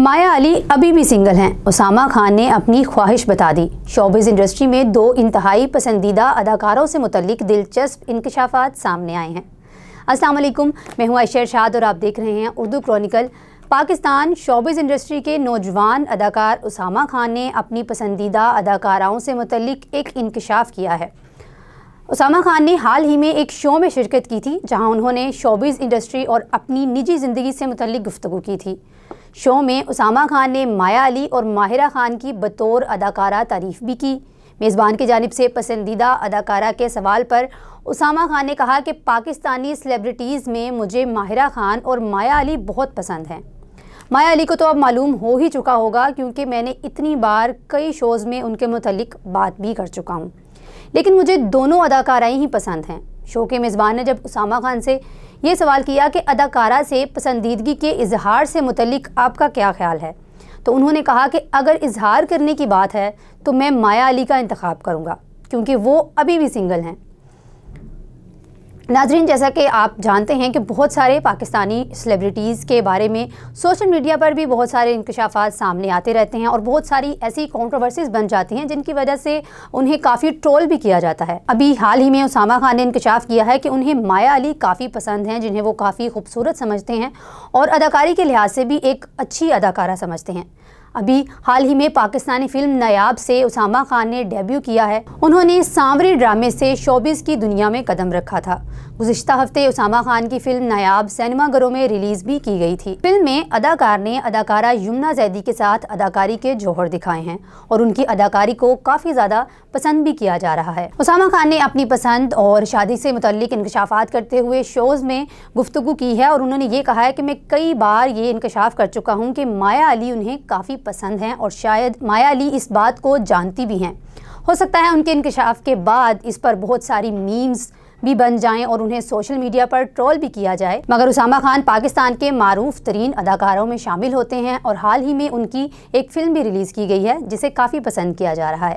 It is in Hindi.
माया अली अभी भी सिंगल हैं उसामा खान ने अपनी ख्वाहिश बता दी शोबिज़ इंडस्ट्री में दो इंतहाई पसंदीदा अदाकारों से मुतलिक दिलचस्प इंकशाफात सामने आए हैं अस्सलाम वालेकुम मैं हूं अशर शाद और आप देख रहे हैं Urdu Chronicle Pakistan showbiz industry के नौजवान अदाकार उसामा खान ने अपनी पसंदीदा अदाकाराओं से मुतलिक एक इंकशाफ किया है उसामा खान ने हाल ही में एक शो में शिरकत की थी जहां उन्होंने शोबिज़ इंडस्ट्री और अपनी निजी ज़िंदगी से मुतलिक गुफ्तु की थी शो में उसामा खान ने माया अली और माहिरा खान की बतौर अदाकारा तारीफ भी की मेज़बान की जानब से पसंदीदा अदाकारा के सवाल पर उसामा खान ने कहा कि पाकिस्तानी सेलेब्रिटीज़ में मुझे माहिरा खान और माया अली बहुत पसंद हैं माया अली को तो अब मालूम हो ही चुका होगा क्योंकि मैंने इतनी बार कई शोज़ में उनके मतलब बात भी कर चुका हूँ लेकिन मुझे दोनों अदाकाराएँ ही पसंद हैं शो के मेज़बान ने जब उसामा खान से ये सवाल किया कि अदाकारा से पसंदीदगी के इजहार से मुतलिक आपका क्या ख्याल है तो उन्होंने कहा कि अगर इजहार करने की बात है तो मैं माया अली का इंतखब करूँगा क्योंकि वो अभी भी सिंगल हैं नाजरीन जैसा कि आप जानते हैं कि बहुत सारे पाकिस्तानी सेलिब्रिटीज़ के बारे में सोशल मीडिया पर भी बहुत सारे इंकशाफात सामने आते रहते हैं और बहुत सारी ऐसी कॉन्ट्रोवर्सीज़ बन जाती हैं जिनकी वजह से उन्हें काफ़ी ट्रोल भी किया जाता है अभी हाल ही में उसामा खान ने इंकशाफ किया है कि उन्हें माया अली काफ़ी पसंद हैं जिन्हें वो काफ़ी खूबसूरत समझते हैं और अदाकारी के लिहाज से भी एक अच्छी अदाकारा समझते हैं अभी हाल ही में पाकिस्तानी फिल्म नयाब से उसामा खान ने डेब्यू किया है उन्होंने सांवरे ड्रामे से शोबिस की दुनिया में कदम रखा था गुजशत हफ्ते उसामा खान की फिल्म नायाब सिनेमाघरों में रिलीज भी की गई थी फिल्म में अदाकार ने अदाकारा यमुना जैदी के साथ अदाकारी के जोहर दिखाए हैं और उनकी अदाकारी को काफ़ी ज़्यादा पसंद भी किया जा रहा है उसामा खान ने अपनी पसंद और शादी से मुतलिक इंकशाफात करते हुए शोज़ में गुफ्तु की है और उन्होंने ये कहा है कि मैं कई बार ये इंकशाफ कर चुका हूँ कि माया अली उन्हें काफ़ी पसंद हैं और शायद माया अली इस बात को जानती भी हैं हो सकता है उनके इंकशाफ के बाद इस पर बहुत सारी मीम्स भी बन जाएं और उन्हें सोशल मीडिया पर ट्रोल भी किया जाए मगर उसामा खान पाकिस्तान के मरूफ तरीन अदाकारों में शामिल होते हैं और हाल ही में उनकी एक फिल्म भी रिलीज़ की गई है जिसे काफ़ी पसंद किया जा रहा है